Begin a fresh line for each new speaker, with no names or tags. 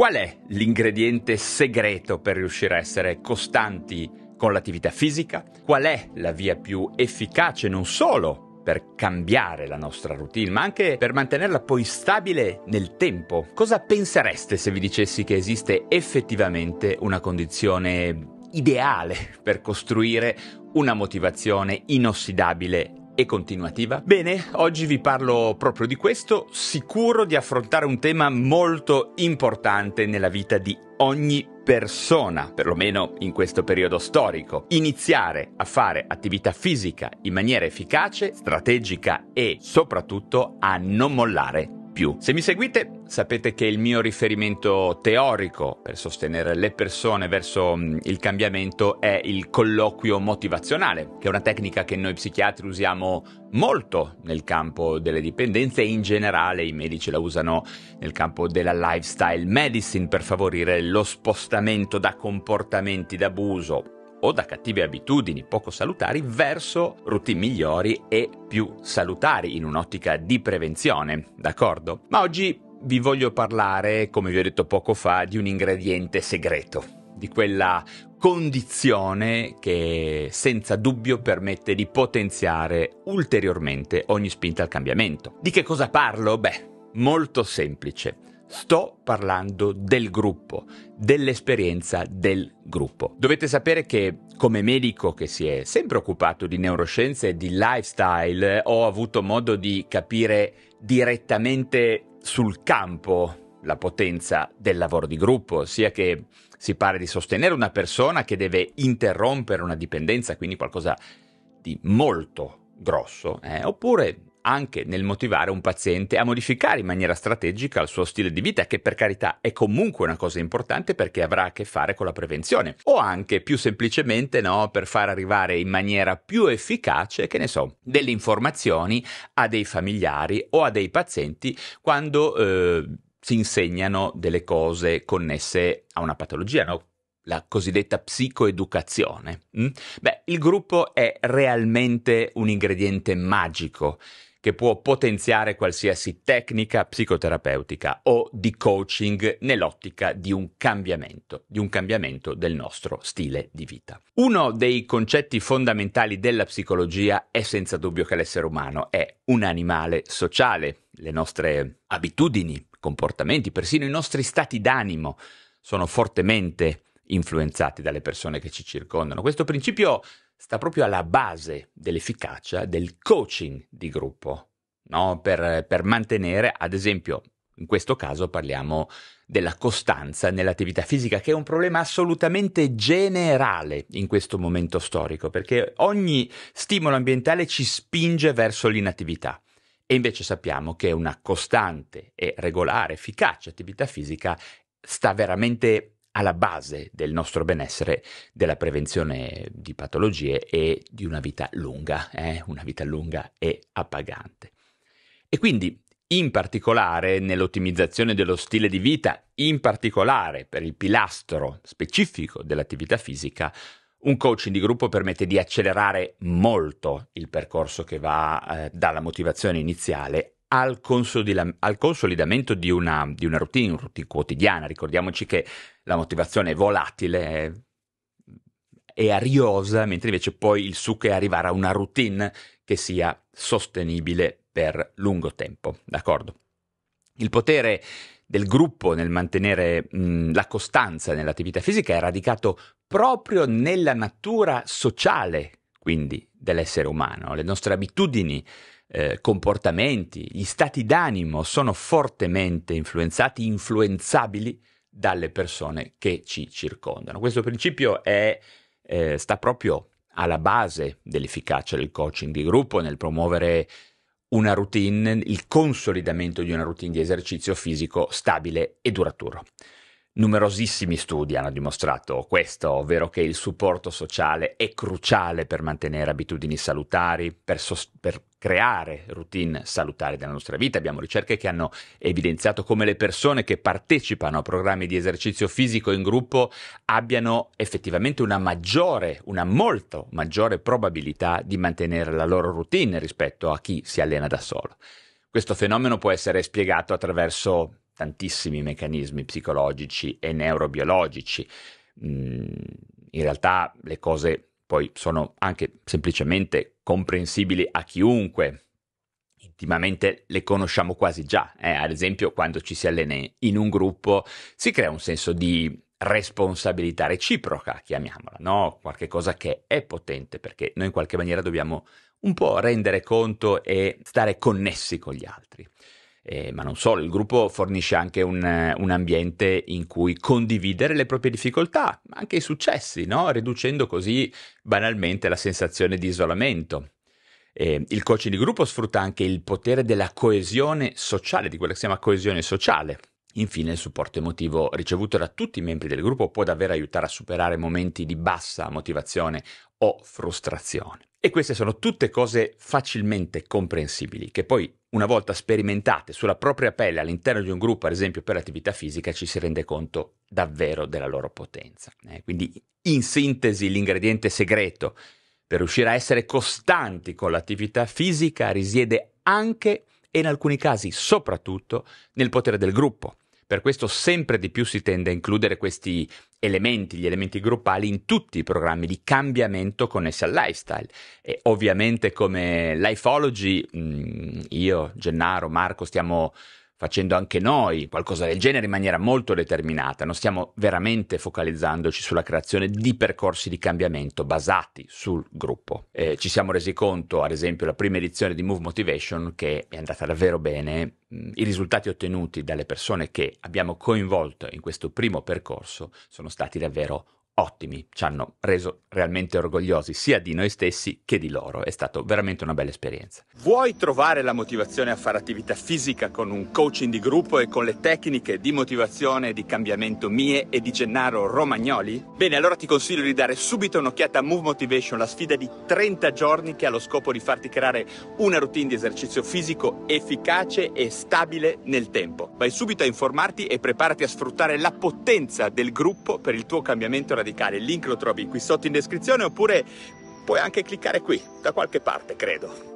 Qual è l'ingrediente segreto per riuscire a essere costanti con l'attività fisica? Qual è la via più efficace non solo per cambiare la nostra routine, ma anche per mantenerla poi stabile nel tempo? Cosa pensereste se vi dicessi che esiste effettivamente una condizione ideale per costruire una motivazione inossidabile e continuativa? Bene, oggi vi parlo proprio di questo, sicuro di affrontare un tema molto importante nella vita di ogni persona, perlomeno in questo periodo storico. Iniziare a fare attività fisica in maniera efficace, strategica e soprattutto a non mollare più. Se mi seguite sapete che il mio riferimento teorico per sostenere le persone verso mm, il cambiamento è il colloquio motivazionale, che è una tecnica che noi psichiatri usiamo molto nel campo delle dipendenze e in generale i medici la usano nel campo della lifestyle medicine per favorire lo spostamento da comportamenti d'abuso o da cattive abitudini poco salutari verso routine migliori e più salutari in un'ottica di prevenzione, d'accordo? Ma oggi vi voglio parlare, come vi ho detto poco fa, di un ingrediente segreto, di quella condizione che senza dubbio permette di potenziare ulteriormente ogni spinta al cambiamento. Di che cosa parlo? Beh, molto semplice. Sto parlando del gruppo, dell'esperienza del gruppo. Dovete sapere che come medico che si è sempre occupato di neuroscienze e di lifestyle ho avuto modo di capire direttamente sul campo la potenza del lavoro di gruppo, sia che si parli di sostenere una persona che deve interrompere una dipendenza, quindi qualcosa di molto grosso, eh, oppure anche nel motivare un paziente a modificare in maniera strategica il suo stile di vita, che per carità è comunque una cosa importante perché avrà a che fare con la prevenzione, o anche più semplicemente no, per far arrivare in maniera più efficace, che ne so, delle informazioni a dei familiari o a dei pazienti quando eh, si insegnano delle cose connesse a una patologia, no? la cosiddetta psicoeducazione. Mm? Beh, il gruppo è realmente un ingrediente magico che può potenziare qualsiasi tecnica psicoterapeutica o di coaching nell'ottica di un cambiamento, di un cambiamento del nostro stile di vita. Uno dei concetti fondamentali della psicologia è senza dubbio che l'essere umano è un animale sociale, le nostre abitudini, comportamenti, persino i nostri stati d'animo sono fortemente influenzati dalle persone che ci circondano. Questo principio sta proprio alla base dell'efficacia del coaching di gruppo, no? per, per mantenere, ad esempio, in questo caso parliamo della costanza nell'attività fisica, che è un problema assolutamente generale in questo momento storico, perché ogni stimolo ambientale ci spinge verso l'inattività. E invece sappiamo che una costante e regolare, efficace attività fisica sta veramente alla base del nostro benessere, della prevenzione di patologie e di una vita lunga, eh? una vita lunga e appagante. E quindi, in particolare nell'ottimizzazione dello stile di vita, in particolare per il pilastro specifico dell'attività fisica, un coaching di gruppo permette di accelerare molto il percorso che va eh, dalla motivazione iniziale al, consolidamento di una, di una routine, una routine quotidiana. Ricordiamoci che la motivazione è volatile, è è ariosa, mentre invece poi il succo è arrivare a una routine che sia sostenibile per lungo tempo, d'accordo? Il potere del gruppo nel mantenere mh, la costanza nell'attività fisica è radicato proprio nella natura sociale, quindi, dell'essere umano. Le nostre abitudini eh, comportamenti, gli stati d'animo sono fortemente influenzati, influenzabili dalle persone che ci circondano. Questo principio è, eh, sta proprio alla base dell'efficacia del coaching di gruppo nel promuovere una routine, il consolidamento di una routine di esercizio fisico stabile e duraturo. Numerosissimi studi hanno dimostrato questo, ovvero che il supporto sociale è cruciale per mantenere abitudini salutari, per, sos- per creare routine salutari nella nostra vita. Abbiamo ricerche che hanno evidenziato come le persone che partecipano a programmi di esercizio fisico in gruppo abbiano effettivamente una maggiore, una molto maggiore probabilità di mantenere la loro routine rispetto a chi si allena da solo. Questo fenomeno può essere spiegato attraverso tantissimi meccanismi psicologici e neurobiologici. Mm, in realtà le cose poi sono anche semplicemente comprensibili a chiunque. Intimamente le conosciamo quasi già, eh? ad esempio quando ci si allena in un gruppo si crea un senso di responsabilità reciproca, chiamiamola, no? Qualche cosa che è potente perché noi in qualche maniera dobbiamo un po' rendere conto e stare connessi con gli altri. Eh, ma non solo, il gruppo fornisce anche un, eh, un, ambiente in cui condividere le proprie difficoltà, ma anche i successi, no? riducendo così banalmente la sensazione di isolamento. Eh, il coaching di gruppo sfrutta anche il potere della coesione sociale, di quella che si chiama coesione sociale, Infine il supporto emotivo ricevuto da tutti i membri del gruppo può davvero aiutare a superare momenti di bassa motivazione o frustrazione. E queste sono tutte cose facilmente comprensibili, che poi una volta sperimentate sulla propria pelle all'interno di un gruppo, ad esempio per attività fisica, ci si rende conto davvero della loro potenza. Eh, quindi in sintesi l'ingrediente segreto per riuscire a essere costanti con l'attività fisica risiede anche e in alcuni casi soprattutto nel potere del gruppo, per questo sempre di più si tende a includere questi elementi, gli elementi gruppali, in tutti i programmi di cambiamento connessi al lifestyle. E ovviamente come Lifeology, mm, io, Gennaro, Marco stiamo facendo anche noi qualcosa del genere in maniera molto determinata. Non stiamo veramente focalizzandoci sulla creazione di percorsi di cambiamento basati sul gruppo. Eh, ci siamo resi conto, ad esempio, la prima edizione di Move Motivation che è andata davvero bene. Mm, I risultati ottenuti dalle persone che abbiamo coinvolto in questo primo percorso sono stati davvero ottimi, ci hanno reso realmente orgogliosi sia di noi stessi che di loro, è stata veramente una bella esperienza. Vuoi trovare la motivazione a fare attività fisica con un coaching di gruppo e con le tecniche di motivazione e di cambiamento mie e di Gennaro Romagnoli? Bene, allora ti consiglio di dare subito un'occhiata a Move Motivation, la sfida di 30 giorni che ha lo scopo di farti creare una routine di esercizio fisico efficace e stabile nel tempo. Vai subito a informarti e preparati a sfruttare la potenza del gruppo per il tuo cambiamento radicale. Il link lo trovi qui sotto in descrizione oppure puoi anche cliccare qui, da qualche parte, credo.